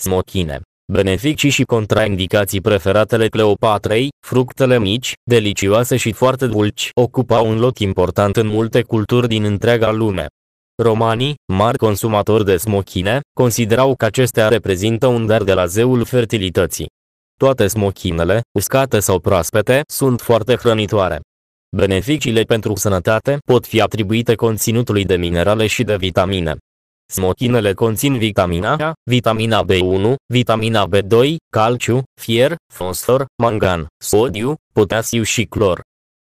smochine. Beneficii și contraindicații preferatele Cleopatrei, fructele mici, delicioase și foarte dulci ocupau un loc important în multe culturi din întreaga lume. Romanii, mari consumatori de smochine, considerau că acestea reprezintă un dar de la zeul fertilității. Toate smochinele, uscate sau proaspete, sunt foarte hrănitoare. Beneficiile pentru sănătate pot fi atribuite conținutului de minerale și de vitamine. Smochinele conțin vitamina A, vitamina B1, vitamina B2, calciu, fier, fosfor, mangan, sodiu, potasiu și clor.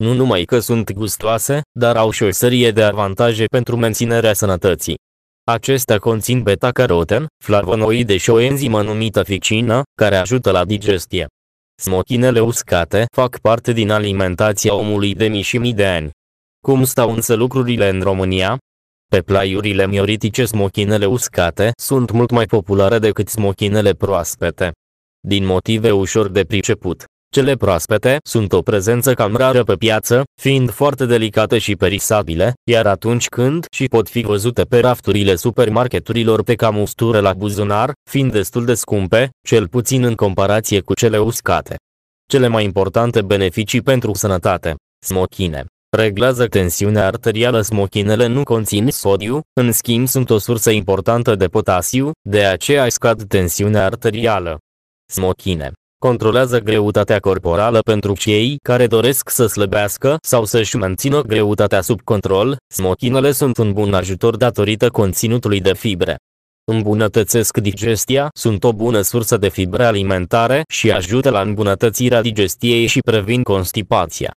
Nu numai că sunt gustoase, dar au și o serie de avantaje pentru menținerea sănătății. Acestea conțin beta-caroten, flavonoide și o enzimă numită ficina, care ajută la digestie. Smochinele uscate fac parte din alimentația omului de mii și mii de ani. Cum stau însă lucrurile în România? Pe plaiurile mioritice smochinele uscate sunt mult mai populare decât smochinele proaspete. Din motive ușor de priceput, cele proaspete sunt o prezență cam rară pe piață, fiind foarte delicate și perisabile, iar atunci când și pot fi văzute pe rafturile supermarketurilor pe cam ustură la buzunar, fiind destul de scumpe, cel puțin în comparație cu cele uscate. Cele mai importante beneficii pentru sănătate. Smochine reglează tensiunea arterială. Smochinele nu conțin sodiu, în schimb sunt o sursă importantă de potasiu, de aceea scad tensiunea arterială. Smochine controlează greutatea corporală pentru cei care doresc să slăbească sau să-și mențină greutatea sub control, smochinele sunt un bun ajutor datorită conținutului de fibre. Îmbunătățesc digestia, sunt o bună sursă de fibre alimentare și ajută la îmbunătățirea digestiei și previn constipația.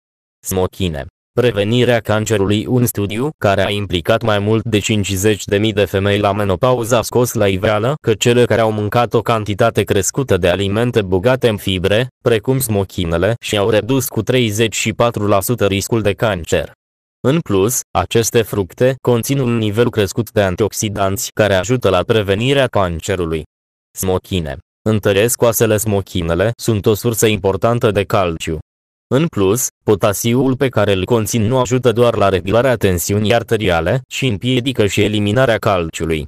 Smochine Prevenirea cancerului Un studiu, care a implicat mai mult de 50.000 de femei la menopauză a scos la iveală că cele care au mâncat o cantitate crescută de alimente bogate în fibre, precum smochinele, și-au redus cu 34% riscul de cancer. În plus, aceste fructe conțin un nivel crescut de antioxidanți care ajută la prevenirea cancerului. Smochine Întăresc oasele smochinele sunt o sursă importantă de calciu, în plus, potasiul pe care îl conțin nu ajută doar la reglarea tensiunii arteriale, ci împiedică și eliminarea calciului.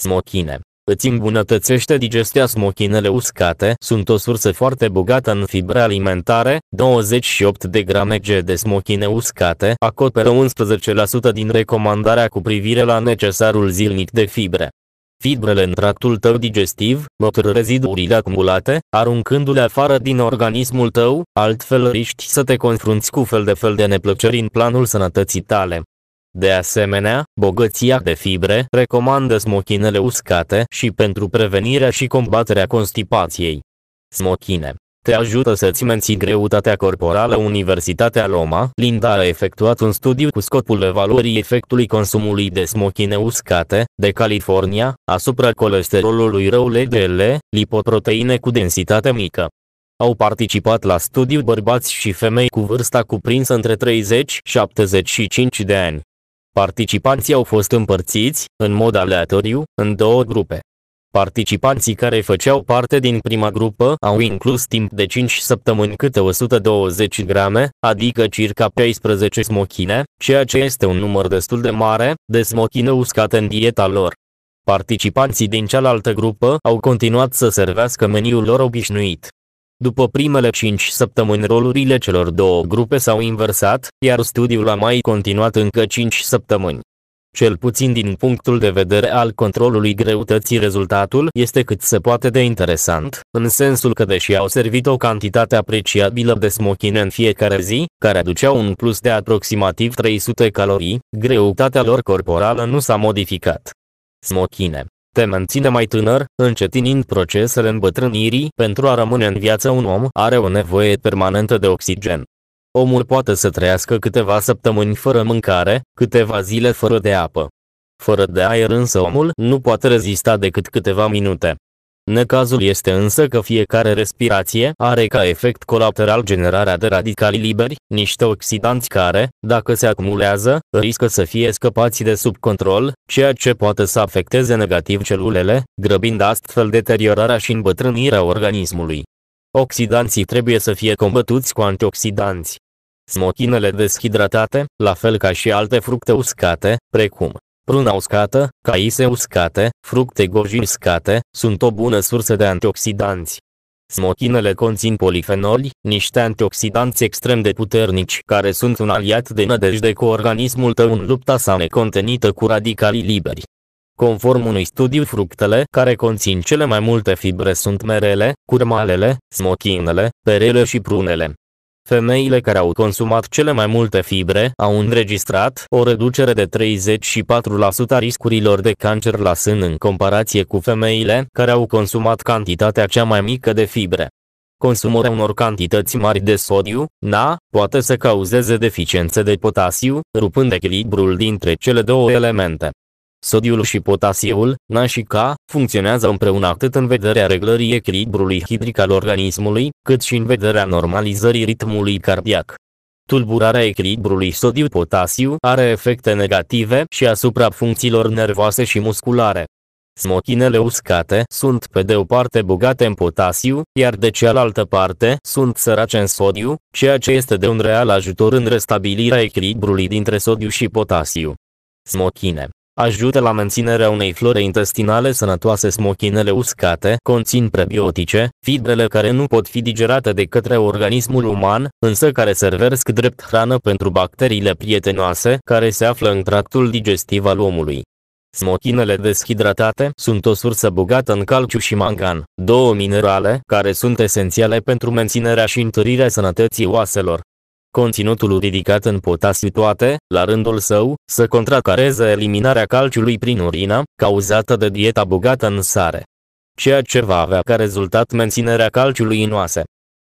Smochine Îți îmbunătățește digestia smochinele uscate, sunt o sursă foarte bogată în fibre alimentare, 28 de grame G de smochine uscate acoperă 11% din recomandarea cu privire la necesarul zilnic de fibre fibrele în tractul tău digestiv, măcar rezidurile acumulate, aruncându-le afară din organismul tău, altfel riști să te confrunți cu fel de fel de neplăceri în planul sănătății tale. De asemenea, bogăția de fibre recomandă smochinele uscate și pentru prevenirea și combaterea constipației. Smochine te ajută să-ți menții greutatea corporală. Universitatea Loma, Linda a efectuat un studiu cu scopul evaluării efectului consumului de smochine uscate, de California, asupra colesterolului rău LDL, lipoproteine cu densitate mică. Au participat la studiu bărbați și femei cu vârsta cuprinsă între 30 și 75 de ani. Participanții au fost împărțiți, în mod aleatoriu, în două grupe. Participanții care făceau parte din prima grupă au inclus timp de 5 săptămâni câte 120 grame, adică circa 14 smochine, ceea ce este un număr destul de mare, de smochine uscate în dieta lor. Participanții din cealaltă grupă au continuat să servească meniul lor obișnuit. După primele 5 săptămâni rolurile celor două grupe s-au inversat, iar studiul a mai continuat încă 5 săptămâni. Cel puțin din punctul de vedere al controlului greutății rezultatul este cât se poate de interesant, în sensul că deși au servit o cantitate apreciabilă de smochine în fiecare zi, care aduceau un plus de aproximativ 300 calorii, greutatea lor corporală nu s-a modificat. Smochine te menține mai tânăr, încetinind procesele îmbătrânirii. Pentru a rămâne în viață un om are o nevoie permanentă de oxigen omul poate să trăiască câteva săptămâni fără mâncare, câteva zile fără de apă. Fără de aer însă omul nu poate rezista decât câteva minute. Necazul este însă că fiecare respirație are ca efect colateral generarea de radicali liberi, niște oxidanți care, dacă se acumulează, riscă să fie scăpați de sub control, ceea ce poate să afecteze negativ celulele, grăbind astfel deteriorarea și îmbătrânirea organismului. Oxidanții trebuie să fie combătuți cu antioxidanți. Smochinele deshidratate, la fel ca și alte fructe uscate, precum pruna uscată, caise uscate, fructe goji uscate, sunt o bună sursă de antioxidanți. Smochinele conțin polifenoli, niște antioxidanți extrem de puternici care sunt un aliat de nădejde cu organismul tău în lupta sa necontenită cu radicalii liberi. Conform unui studiu fructele care conțin cele mai multe fibre sunt merele, curmalele, smochinele, perele și prunele. Femeile care au consumat cele mai multe fibre au înregistrat o reducere de 34% a riscurilor de cancer la sân în comparație cu femeile care au consumat cantitatea cea mai mică de fibre. Consumarea unor cantități mari de sodiu, Na, poate să cauzeze deficiențe de potasiu, rupând echilibrul dintre cele două elemente. Sodiul și potasiul, Na și K, funcționează împreună atât în vederea reglării echilibrului hidric al organismului, cât și în vederea normalizării ritmului cardiac. Tulburarea echilibrului sodiu-potasiu are efecte negative și asupra funcțiilor nervoase și musculare. Smochinele uscate sunt pe de o parte bogate în potasiu, iar de cealaltă parte sunt sărace în sodiu, ceea ce este de un real ajutor în restabilirea echilibrului dintre sodiu și potasiu. Smochine ajută la menținerea unei flore intestinale sănătoase. Smochinele uscate conțin prebiotice, fibrele care nu pot fi digerate de către organismul uman, însă care servesc drept hrană pentru bacteriile prietenoase care se află în tractul digestiv al omului. Smochinele deshidratate sunt o sursă bogată în calciu și mangan, două minerale care sunt esențiale pentru menținerea și întărirea sănătății oaselor. Conținutul ridicat în potasiu toate, la rândul său, să contracareze eliminarea calciului prin urină, cauzată de dieta bogată în sare. Ceea ce va avea ca rezultat menținerea calciului în oase.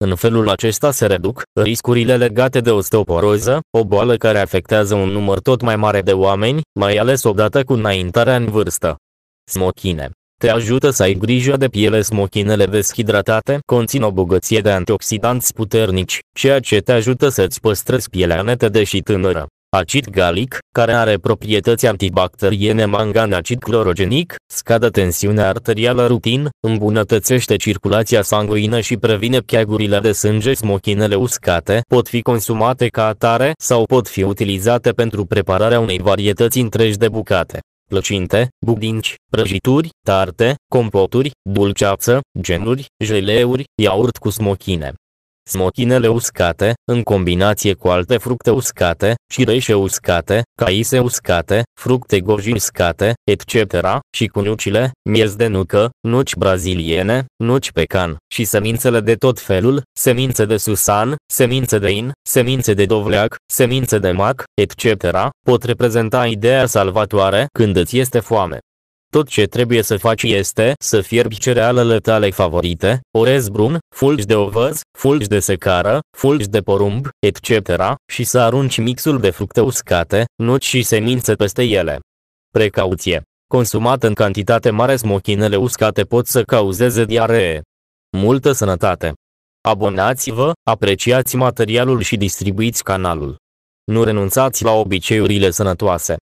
În felul acesta se reduc riscurile legate de osteoporoză, o boală care afectează un număr tot mai mare de oameni, mai ales odată cu înaintarea în vârstă. Smochine te ajută să ai grijă de piele smochinele deshidratate conțin o bogăție de antioxidanți puternici, ceea ce te ajută să-ți păstrezi pielea netedă și tânără. Acid galic, care are proprietăți antibacteriene mangan acid clorogenic, scade tensiunea arterială rutin, îmbunătățește circulația sanguină și previne cheagurile de sânge smochinele uscate, pot fi consumate ca atare sau pot fi utilizate pentru prepararea unei varietăți întregi de bucate plăcinte, budinci, prăjituri, tarte, compoturi, dulceață, genuri, jeleuri, iaurt cu smochine smochinele uscate, în combinație cu alte fructe uscate, cireșe uscate, caise uscate, fructe goji uscate, etc., și cu nucile, miez de nucă, nuci braziliene, nuci pecan, și semințele de tot felul, semințe de susan, semințe de in, semințe de dovleac, semințe de mac, etc., pot reprezenta ideea salvatoare când îți este foame. Tot ce trebuie să faci este să fierbi cerealele tale favorite, orez brun, fulgi de ovăz, fulgi de secară, fulgi de porumb, etc., și să arunci mixul de fructe uscate, nuci și semințe peste ele. Precauție! Consumat în cantitate mare smochinele uscate pot să cauzeze diaree. Multă sănătate! Abonați-vă, apreciați materialul și distribuiți canalul. Nu renunțați la obiceiurile sănătoase.